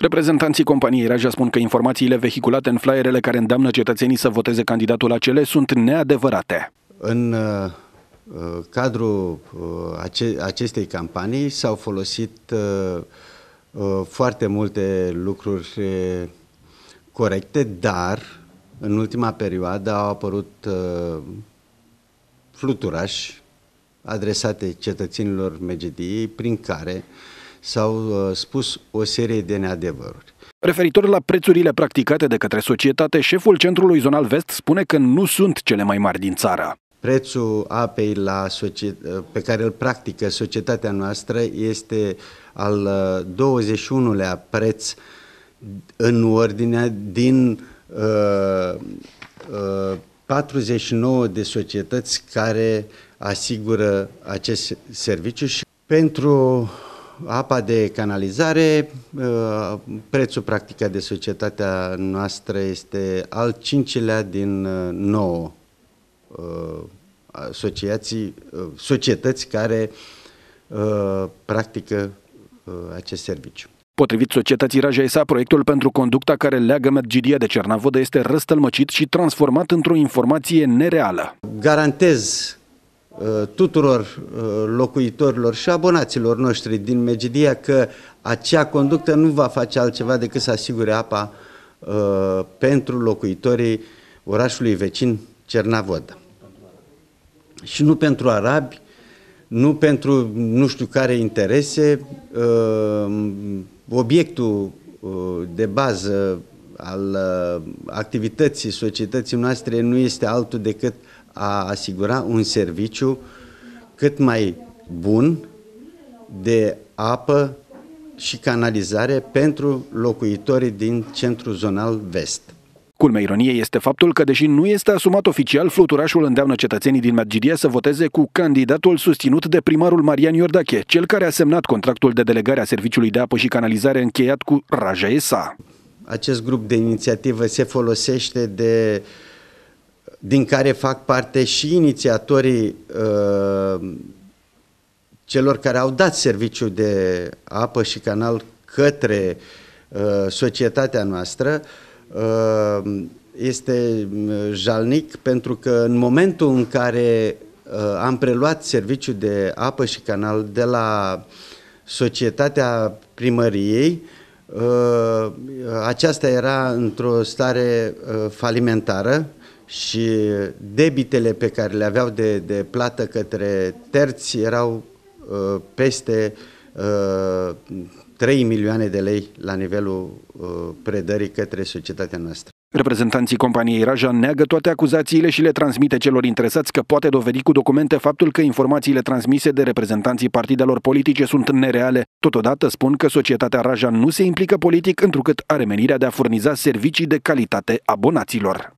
Reprezentanții companiei Raja spun că informațiile vehiculate în flyerele care îndeamnă cetățenii să voteze candidatul acele sunt neadevărate. În uh, uh cadrul uh, ace acestei campanii s-au folosit uh, uh foarte multe lucruri uh, corecte, dar în ultima perioadă au apărut fluturași adresate cetățenilor Megediei prin care uh, s-au uh, spus o serie de neadevăruri. Referitor la prețurile practicate de către societate, șeful Centrului Zonal Vest spune că nu sunt cele mai mari din țară. Prețul apei la pe care îl practică societatea noastră este al 21-lea uh, preț în ordinea din uh, uh, 49 de societăți care asigură acest serviciu și pentru apa de canalizare, uh, prețul practicat de societatea noastră este al cincilea din uh, nouă uh, asociații, societăți care practică acest serviciu. Potrivit societății Raja SA, proiectul pentru conducta care leagă mergidia de Cernavodă este răstălmăcit și transformat într-o informație nereală. Garantez Uh, tuturor uh, locuitorilor și abonaților noștri din Megidia că acea conductă nu va face altceva decât să asigure apa uh, pentru locuitorii orașului vecin Cernavodă. Și nu pentru arabi, nu pentru nu știu care interese, obiectul de bază al activității societății noastre nu este altul decât uh, a asigura un serviciu cât mai bun de apă și canalizare pentru locuitorii din centrul zonal vest. Culmea ironiei este faptul că, deși nu este asumat oficial, fluturașul îndeamnă cetățenii din Medgidia să voteze cu candidatul susținut de primarul Marian Iordache, cel care a semnat contractul de delegare a Serviciului de Apă și Canalizare încheiat cu Raja ESA. Acest grup de inițiativă se folosește de uh, din care fac parte și inițiatorii uh, celor care au dat serviciu de apă și canal către uh, societatea noastră, uh, este uh, jalnic pentru că în momentul în care uh, am preluat serviciu de apă și canal de la societatea primăriei, uh, aceasta era într-o stare falimentară, și debitele pe care le aveau de, de plată către terți erau uh, peste uh, 3 milioane de lei la nivelul uh, predării către societatea noastră. Reprezentanții companiei Raja neagă toate acuzațiile și le transmite celor interesați că poate dovedi cu documente faptul că informațiile transmise de reprezentanții partidelor politice sunt nereale. Totodată spun că societatea Raja nu se implică politic întrucât are menirea de a furniza servicii de calitate abonaților.